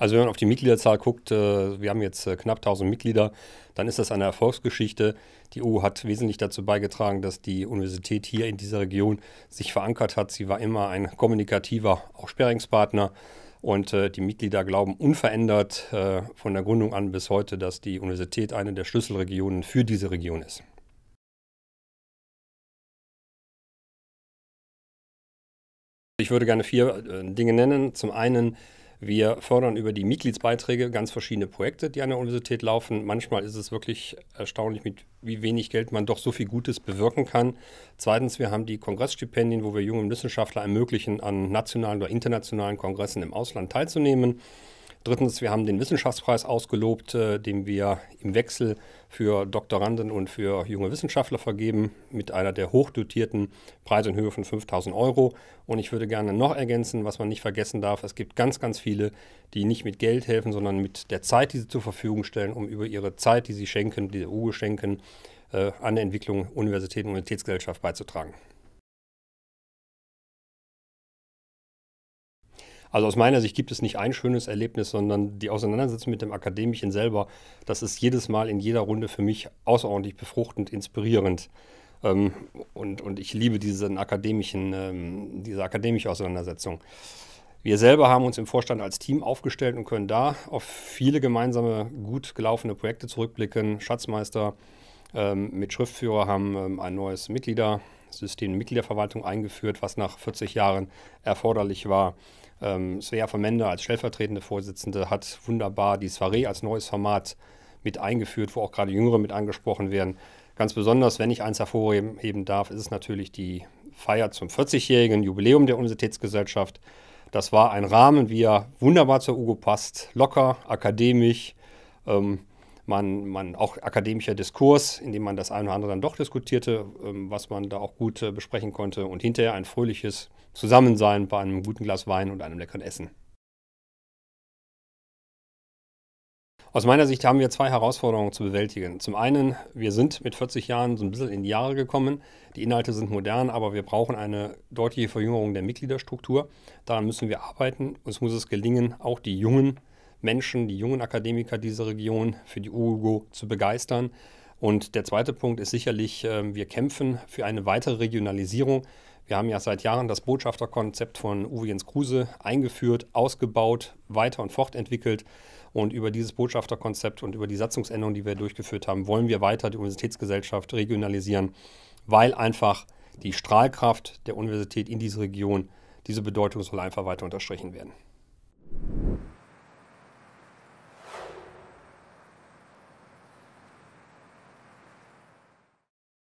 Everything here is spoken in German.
Also wenn man auf die Mitgliederzahl guckt, äh, wir haben jetzt äh, knapp 1000 Mitglieder, dann ist das eine Erfolgsgeschichte. Die EU hat wesentlich dazu beigetragen, dass die Universität hier in dieser Region sich verankert hat. Sie war immer ein kommunikativer auch Sperringspartner. Und äh, die Mitglieder glauben unverändert von der Gründung an bis heute, dass die Universität eine der Schlüsselregionen für diese Region ist. Ich würde gerne vier Dinge nennen. Zum einen wir fördern über die Mitgliedsbeiträge ganz verschiedene Projekte, die an der Universität laufen. Manchmal ist es wirklich erstaunlich, mit wie wenig Geld man doch so viel Gutes bewirken kann. Zweitens, wir haben die Kongressstipendien, wo wir jungen Wissenschaftler ermöglichen, an nationalen oder internationalen Kongressen im Ausland teilzunehmen. Drittens, wir haben den Wissenschaftspreis ausgelobt, äh, den wir im Wechsel für Doktoranden und für junge Wissenschaftler vergeben, mit einer der hochdotierten Preise in Höhe von 5000 Euro. Und ich würde gerne noch ergänzen, was man nicht vergessen darf, es gibt ganz, ganz viele, die nicht mit Geld helfen, sondern mit der Zeit, die sie zur Verfügung stellen, um über ihre Zeit, die sie schenken, die der EU schenken, äh, an der Entwicklung Universitäten und Universitätsgesellschaft beizutragen. Also aus meiner Sicht gibt es nicht ein schönes Erlebnis, sondern die Auseinandersetzung mit dem Akademischen selber, das ist jedes Mal in jeder Runde für mich außerordentlich befruchtend, inspirierend. Ähm, und, und ich liebe diesen akademischen, ähm, diese akademische Auseinandersetzung. Wir selber haben uns im Vorstand als Team aufgestellt und können da auf viele gemeinsame, gut gelaufene Projekte zurückblicken. Schatzmeister ähm, mit Schriftführer haben ähm, ein neues Mitglieder. System Mitgliederverwaltung eingeführt, was nach 40 Jahren erforderlich war. Ähm, Svea von Mende als stellvertretende Vorsitzende hat wunderbar die Soiree als neues Format mit eingeführt, wo auch gerade Jüngere mit angesprochen werden. Ganz besonders, wenn ich eins hervorheben darf, ist es natürlich die Feier zum 40-jährigen Jubiläum der Universitätsgesellschaft. Das war ein Rahmen, wie er wunderbar zur UGO passt, locker, akademisch. Ähm, man, man auch akademischer Diskurs, in dem man das eine oder andere dann doch diskutierte, ähm, was man da auch gut äh, besprechen konnte und hinterher ein fröhliches Zusammensein bei einem guten Glas Wein und einem leckeren Essen. Aus meiner Sicht haben wir zwei Herausforderungen zu bewältigen. Zum einen, wir sind mit 40 Jahren so ein bisschen in die Jahre gekommen. Die Inhalte sind modern, aber wir brauchen eine deutliche Verjüngung der Mitgliederstruktur. Daran müssen wir arbeiten. Uns muss es gelingen, auch die jungen Menschen, die jungen Akademiker dieser Region für die UGO zu begeistern. Und der zweite Punkt ist sicherlich, ähm, wir kämpfen für eine weitere Regionalisierung. Wir haben ja seit Jahren das Botschafterkonzept von Uwe Jens Kruse eingeführt, ausgebaut, weiter und fortentwickelt. Und über dieses Botschafterkonzept und über die Satzungsänderung, die wir durchgeführt haben, wollen wir weiter die Universitätsgesellschaft regionalisieren, weil einfach die Strahlkraft der Universität in dieser Region, diese Bedeutung soll einfach weiter unterstrichen werden.